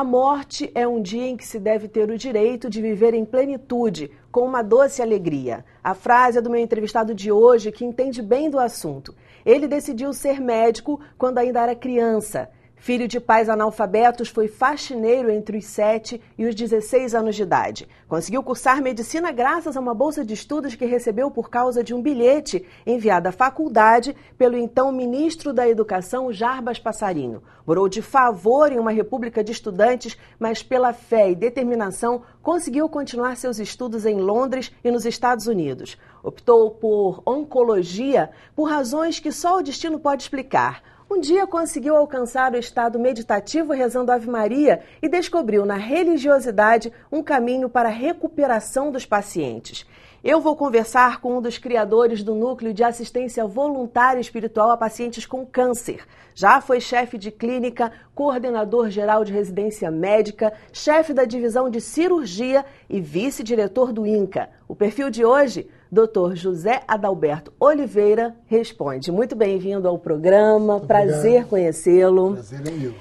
A morte é um dia em que se deve ter o direito de viver em plenitude, com uma doce alegria. A frase é do meu entrevistado de hoje, que entende bem do assunto. Ele decidiu ser médico quando ainda era criança. Filho de pais analfabetos, foi faxineiro entre os 7 e os 16 anos de idade. Conseguiu cursar medicina graças a uma bolsa de estudos que recebeu por causa de um bilhete enviado à faculdade pelo então ministro da Educação, Jarbas Passarinho. Morou de favor em uma república de estudantes, mas pela fé e determinação conseguiu continuar seus estudos em Londres e nos Estados Unidos. Optou por oncologia por razões que só o destino pode explicar um dia conseguiu alcançar o estado meditativo rezando Ave Maria e descobriu na religiosidade um caminho para a recuperação dos pacientes. Eu vou conversar com um dos criadores do Núcleo de Assistência Voluntária Espiritual a Pacientes com Câncer. Já foi chefe de clínica, coordenador geral de residência médica, chefe da divisão de cirurgia e vice-diretor do INCA. O perfil de hoje, Dr. José Adalberto Oliveira responde. Muito bem-vindo ao programa. Muito Prazer conhecê-lo. Prazer em é meu.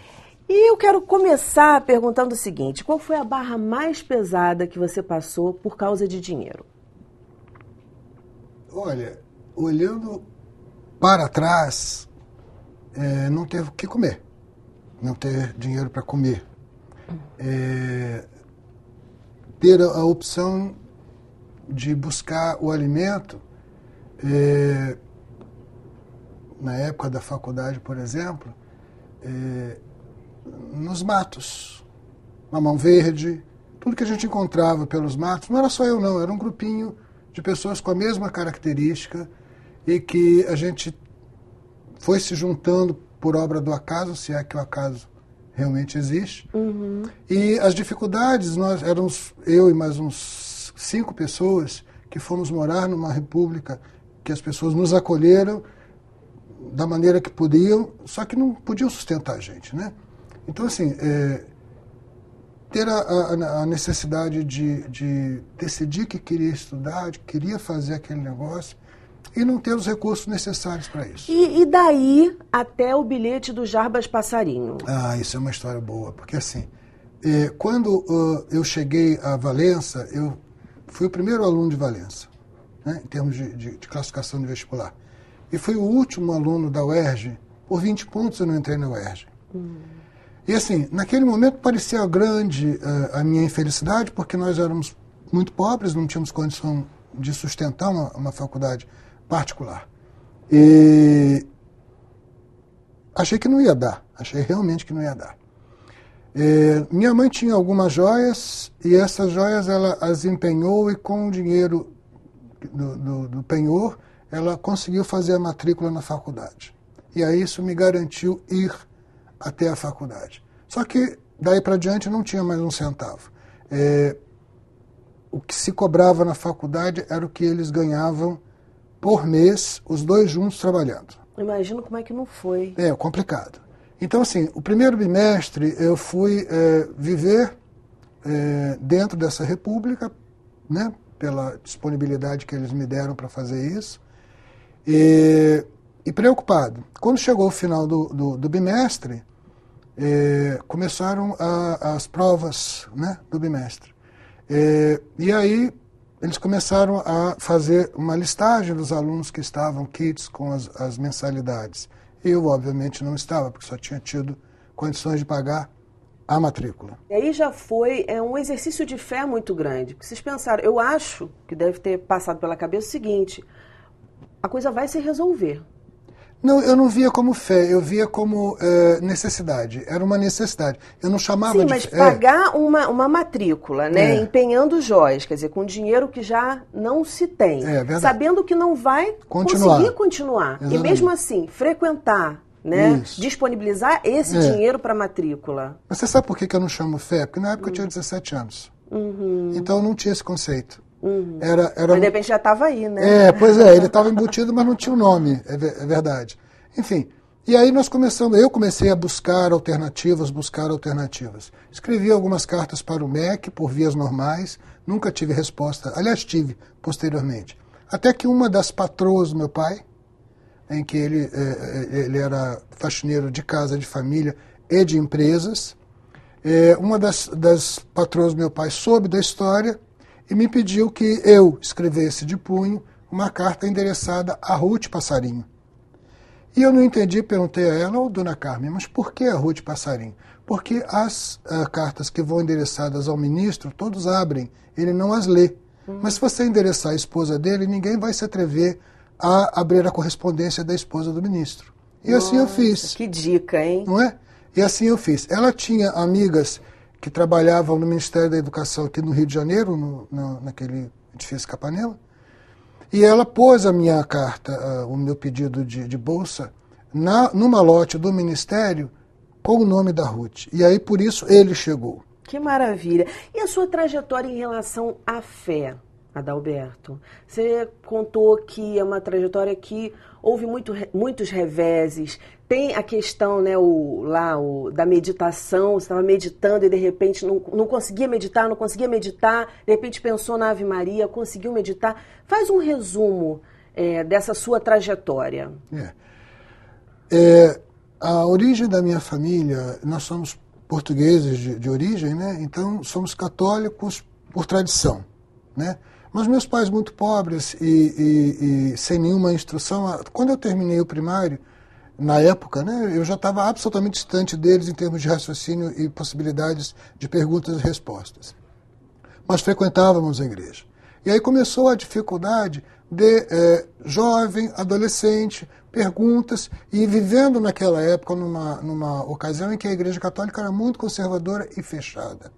E eu quero começar perguntando o seguinte: qual foi a barra mais pesada que você passou por causa de dinheiro? Olha, olhando para trás, é, não teve o que comer, não ter dinheiro para comer. É, ter a opção de buscar o alimento, é, na época da faculdade, por exemplo, é, nos matos, mamão verde, tudo que a gente encontrava pelos matos, não era só eu não, era um grupinho de pessoas com a mesma característica e que a gente foi se juntando por obra do acaso, se é que o acaso realmente existe. Uhum. E as dificuldades, nós éramos eu e mais uns cinco pessoas que fomos morar numa república que as pessoas nos acolheram da maneira que podiam, só que não podiam sustentar a gente, né? Então, assim, é, ter a, a, a necessidade de, de, decidir que queria estudar, que queria fazer aquele negócio e não ter os recursos necessários para isso. E, e, daí até o bilhete do Jarbas Passarinho? Ah, isso é uma história boa, porque assim, é, quando uh, eu cheguei a Valença, eu fui o primeiro aluno de Valença, né, em termos de, de, de classificação de vestibular. E fui o último aluno da UERJ, por 20 pontos eu não entrei na UERJ. Hum. E assim, naquele momento parecia grande a, eh, a minha infelicidade, porque nós éramos muito pobres, não tínhamos condição de sustentar uma, uma faculdade particular. E achei que não ia dar, achei realmente que não ia dar. minha mãe tinha algumas joias e essas joias ela as empenhou e com o dinheiro do, do, do, penhor ela conseguiu fazer a matrícula na faculdade. E aí isso me garantiu ir até a faculdade. Só que daí para diante não tinha mais um centavo. É, o que se cobrava na faculdade era o que eles ganhavam por mês, os dois juntos trabalhando. Imagino como é que não foi. É, complicado. Então, assim, o primeiro bimestre eu fui é, viver é, dentro dessa república, né, pela disponibilidade que eles me deram para fazer isso. E e preocupado. Quando chegou o final do, do, do bimestre, eh, começaram a, as provas né, do bimestre. Eh, e aí eles começaram a fazer uma listagem dos alunos que estavam quites com as, as mensalidades. Eu, obviamente, não estava, porque só tinha tido condições de pagar a matrícula. E aí já foi é um exercício de fé muito grande. vocês pensaram, eu acho que deve ter passado pela cabeça o seguinte: a coisa vai se resolver. Não, eu não via como fé, eu via como eh, necessidade. Era uma necessidade. Eu não chamava Sim, de mas pagar uma, uma matrícula, né? É. Empenhando joias, quer dizer, com dinheiro que já não se tem. É, sabendo que não vai continuar. conseguir continuar. Exatamente. E mesmo assim, frequentar, né? Isso. Disponibilizar esse é. dinheiro para matrícula. Mas você sabe por que eu não chamo fé? Porque na época eu tinha 17 anos. Uhum. Então eu não tinha esse conceito. Uhum. Era, era... Mas de repente já estava aí, né? É, pois é, ele estava embutido, mas não tinha o um nome, é, é, verdade. Enfim, e aí nós começamos, eu comecei a buscar alternativas, buscar alternativas. Escrevi algumas cartas para o MEC por vias normais, nunca tive resposta, aliás, tive posteriormente. Até que uma das patroas do meu pai, em que ele, é, é, ele era faxineiro de casa, de família e de empresas, é, uma das, das patroas do meu pai soube da história e me pediu que eu escrevesse de punho uma carta endereçada a Ruth Passarinho. E eu não entendi, perguntei a ela, ou oh, dona Carmen, mas por que a Ruth Passarinho? Porque as uh, cartas que vão endereçadas ao ministro, todos abrem, ele não as lê. Hum. Mas se você endereçar a esposa dele, ninguém vai se atrever a abrir a correspondência da esposa do ministro. E Nossa, assim eu fiz. Que dica, hein? Não é? E assim eu fiz. Ela tinha amigas que trabalhavam no Ministério da Educação aqui no Rio de Janeiro, no, naquele edifício Capanema, e ela pôs a minha carta, uh, o meu pedido de, de bolsa, na, no malote do Ministério com o nome da Ruth. E aí, por isso, ele chegou. Que maravilha! E a sua trajetória em relação à fé, Adalberto? Você contou que é uma trajetória que houve muito, muitos reveses. Tem a questão né, o, lá o, da meditação, você estava meditando e de repente não, não conseguia meditar, não conseguia meditar, de repente pensou na Ave Maria, conseguiu meditar. Faz um resumo é, dessa sua trajetória. É. é. a origem da minha família, nós somos portugueses de, de origem, né? então somos católicos por tradição. Né? Mas meus pais muito pobres e, e, e sem nenhuma instrução, quando eu terminei o primário, na época, né, eu já estava absolutamente distante deles em termos de raciocínio e possibilidades de perguntas e respostas. Mas frequentávamos a igreja. E aí começou a dificuldade de é, jovem, adolescente, perguntas, e vivendo naquela época, numa, numa ocasião em que a Igreja Católica era muito conservadora e fechada.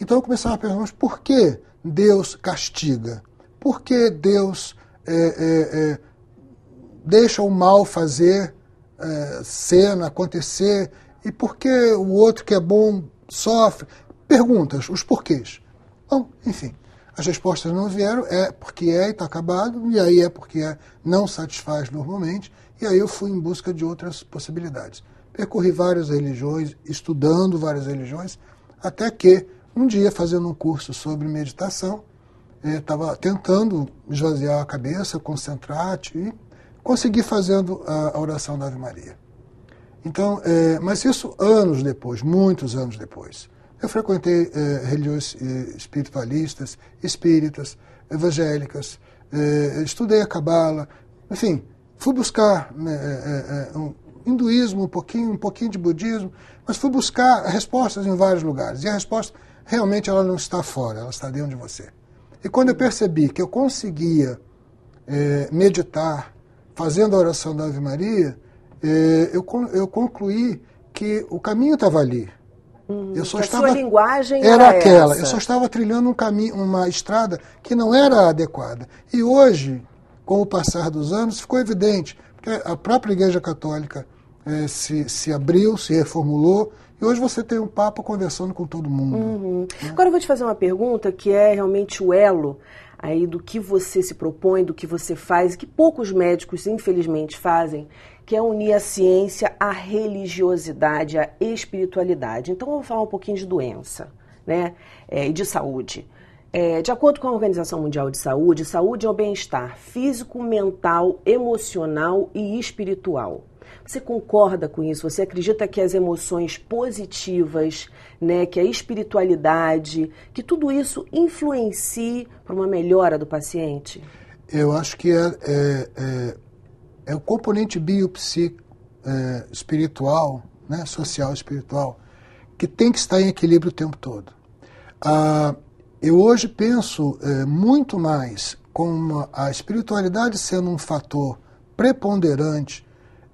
Então eu começava a perguntar, mas por quê Deus castiga? Por que Deus é, é, é deixa o mal fazer é, cena acontecer? E por que o outro que é bom sofre? Perguntas, os porquês. Bom, enfim, as respostas não vieram, é porque é e está acabado, e aí é porque é, não satisfaz normalmente, e aí eu fui em busca de outras possibilidades. Percorri várias religiões, estudando várias religiões, até que um dia fazendo um curso sobre meditação, estava eh, tentando esvaziar a cabeça, concentrar e consegui fazendo a, oração da Ave Maria. Então, é, mas isso anos depois, muitos anos depois. Eu frequentei é, religiões espiritualistas, espíritas, evangélicas, é, estudei a cabala, enfim, fui buscar né, um hinduísmo, um pouquinho, um pouquinho de budismo, mas fui buscar respostas em vários lugares. E a resposta realmente ela não está fora, ela está dentro de você. E quando eu percebi que eu conseguia é, meditar fazendo a oração da Ave Maria, é, eu, eu concluí que o caminho estava ali. Hum, eu só estava, a sua linguagem era, era aquela. Essa. Eu só estava trilhando um caminho, uma estrada que não era adequada. E hoje, com o passar dos anos, ficou evidente porque a própria Igreja Católica é, se, se abriu, se reformulou e hoje você tem um papo conversando com todo mundo. Uhum. Né? Agora eu vou te fazer uma pergunta que é realmente o elo aí do que você se propõe, do que você faz, que poucos médicos, infelizmente, fazem, que é unir a ciência à religiosidade, à espiritualidade. Então, vamos falar um pouquinho de doença né? É, e é, de saúde. É, de acordo com a Organização Mundial de Saúde, saúde é o bem-estar físico, mental, emocional e espiritual. Você concorda com isso? Você acredita que as emoções positivas, né, que a espiritualidade, que tudo isso influencie para uma melhora do paciente? Eu acho que é, é, é, é o componente biopsico, é, espiritual, né, social espiritual, que tem que estar em equilíbrio o tempo todo. Ah, eu hoje penso é, muito mais com a espiritualidade sendo um fator preponderante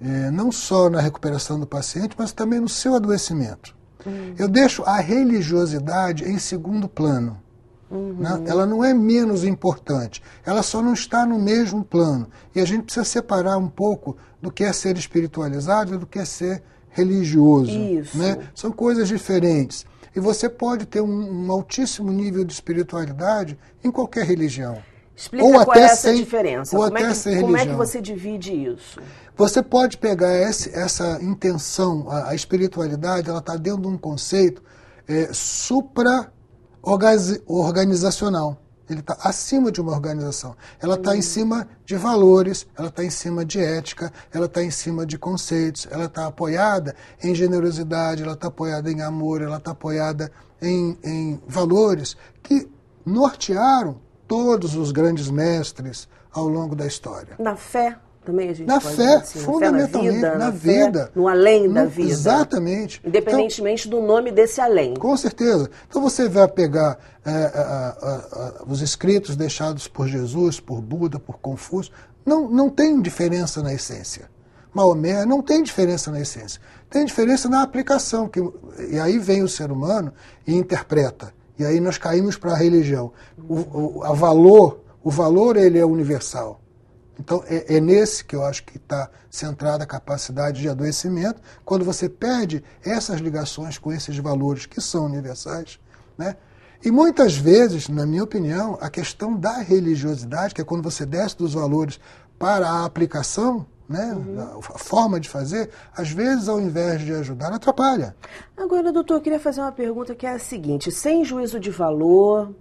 é, não só na recuperação do paciente, mas também no seu adoecimento. Uhum. Eu deixo a religiosidade em segundo plano. Né? Uhum. Né? Ela não é menos importante, ela só não está no mesmo plano. E a gente precisa separar um pouco do que é ser espiritualizado e do que é ser religioso. Isso. Né? São coisas diferentes. E você pode ter um, um altíssimo nível de espiritualidade em qualquer religião. Explica ou qual é até é essa sem, diferença. Ou como é até é que, sem como religião. é que você divide isso? Você pode pegar esse, essa intenção, a, a espiritualidade, ela está dentro de um conceito é, supra-organizacional. Ele está acima de uma organização. Ela está em cima de valores, ela está em cima de ética, ela está em cima de conceitos, ela está apoiada em generosidade, ela está apoiada em amor, ela está apoiada em, em valores que nortearam todos os grandes mestres ao longo da história. Na fé também a gente na fé, assim, fundamentalmente, na vida, na, na fé, no além da no, vida. Exatamente. Independentemente então, do nome desse além. Com certeza. Então você vai pegar é, é, é, é, os escritos deixados por Jesus, por Buda, por Confúcio, não, não tem diferença na essência. Maomé não tem diferença na essência. Tem diferença na aplicação, que, e aí vem o ser humano e interpreta. E aí nós caímos para a religião. O, o valor, o valor ele é universal. Então, é, é nesse que eu acho que está centrada a capacidade de adoecimento, quando você perde essas ligações com esses valores que são universais. Né? E muitas vezes, na minha opinião, a questão da religiosidade, que é quando você desce dos valores para a aplicação, né? Uhum. A forma de fazer, às vezes, ao invés de ajudar, atrapalha. Agora, doutor, eu queria fazer uma pergunta que é a seguinte: sem juízo de valor,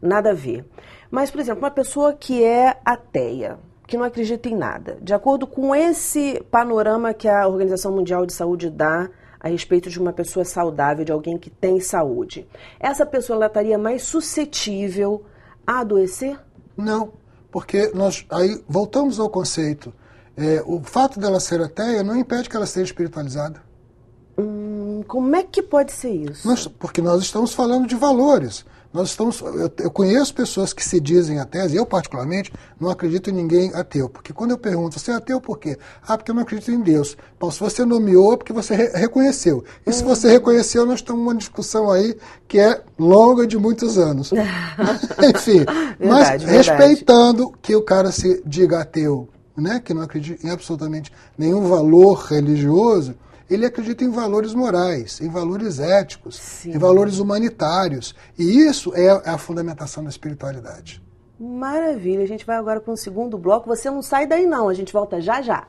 nada a ver. Mas, por exemplo, uma pessoa que é ateia, que não acredita em nada. De acordo com esse panorama que a Organização Mundial de Saúde dá a respeito de uma pessoa saudável, de alguém que tem saúde, essa pessoa ela estaria mais suscetível a adoecer? Não, porque nós aí voltamos ao conceito. É, o fato dela ser ateia não impede que ela seja espiritualizada. Como é que pode ser isso? Nós, porque nós estamos falando de valores. Nós estamos, eu, eu, conheço pessoas que se dizem ateus e eu particularmente não acredito em ninguém ateu, porque quando eu pergunto, você é ateu por quê? Ah, porque eu não acredito em Deus. Bom, se você nomeou, é porque você re reconheceu. E hum. se você uhum. reconheceu, nós estamos uma discussão aí que é longa de muitos anos. Enfim, verdade, mas verdade. respeitando que o cara se diga ateu, né, que não acredita em absolutamente nenhum valor religioso, ele acredita em valores morais, em valores éticos, Sim. em valores humanitários. E isso é, é a fundamentação da espiritualidade. Maravilha. A gente vai agora para um segundo bloco. Você não sai daí, não. A gente volta já já.